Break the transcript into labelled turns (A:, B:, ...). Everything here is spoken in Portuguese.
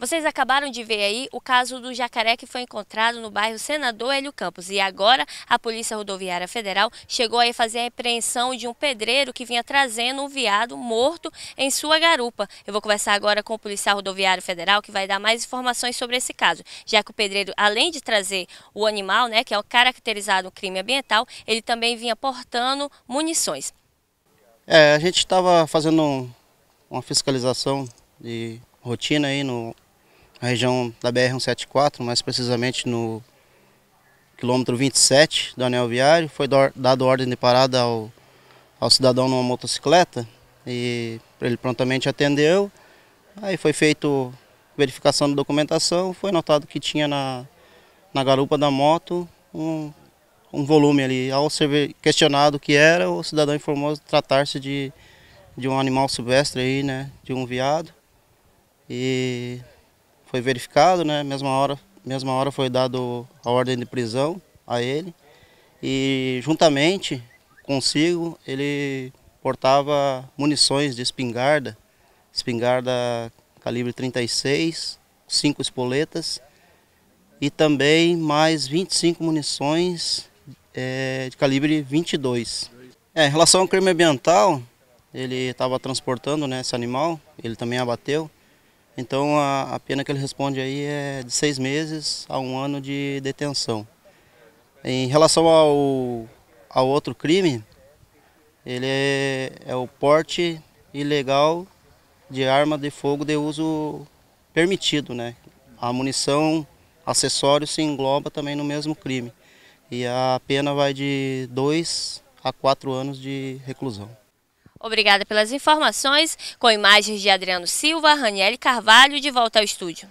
A: Vocês acabaram de ver aí o caso do jacaré que foi encontrado no bairro Senador Hélio Campos. E agora a Polícia Rodoviária Federal chegou a fazer a apreensão de um pedreiro que vinha trazendo um veado morto em sua garupa. Eu vou conversar agora com o policial rodoviário federal que vai dar mais informações sobre esse caso, já que o pedreiro, além de trazer o animal, né, que é o caracterizado crime ambiental, ele também vinha portando munições.
B: É, a gente estava fazendo uma fiscalização de rotina aí no na região da BR-174, mais precisamente no quilômetro 27 do anel viário. Foi dado ordem de parada ao, ao cidadão numa motocicleta e ele prontamente atendeu. Aí foi feito verificação da documentação, foi notado que tinha na, na garupa da moto um, um volume ali. Ao ser questionado o que era, o cidadão informou tratar-se de, de um animal silvestre aí, né, de um veado. E foi verificado, né? Mesma hora, mesma hora foi dado a ordem de prisão a ele e juntamente consigo ele portava munições de espingarda, espingarda calibre 36, cinco espoletas e também mais 25 munições é, de calibre 22. É, em relação ao crime ambiental, ele estava transportando né, esse animal, ele também abateu. Então a, a, pena que ele responde aí é de seis meses a um ano de detenção. Em relação ao, ao outro crime, ele é, é o porte ilegal de arma de fogo de uso permitido, né? A munição, acessório se engloba também no mesmo crime. E a pena vai de dois a quatro anos de reclusão.
A: Obrigada pelas informações, com imagens de Adriano Silva, Raniele Carvalho, de volta ao estúdio.